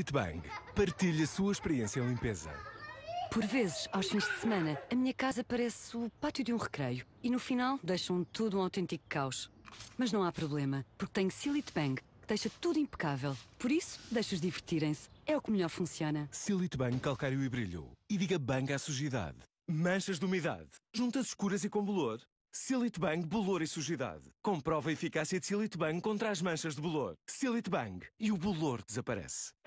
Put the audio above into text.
Acredite bem, partilhe a sua experiência em limpeza. Por vezes, aos fins de semana, a minha casa parece o pátio de um recreio e no final deixam tudo um autêntico caos. Mas não há problema, porque tenho Silit Bang, que deixa tudo impecável. Por isso, deixa os divertirem-se. É o que melhor funciona. Silit Bang calcário e brilho. E diga bang à sujidade. Manchas de umidade. Juntas escuras e com bolor. Silit Bang bolor e sujidade. Comprova a eficácia de Silit Bang contra as manchas de bolor. Silit Bang e o bolor desaparece.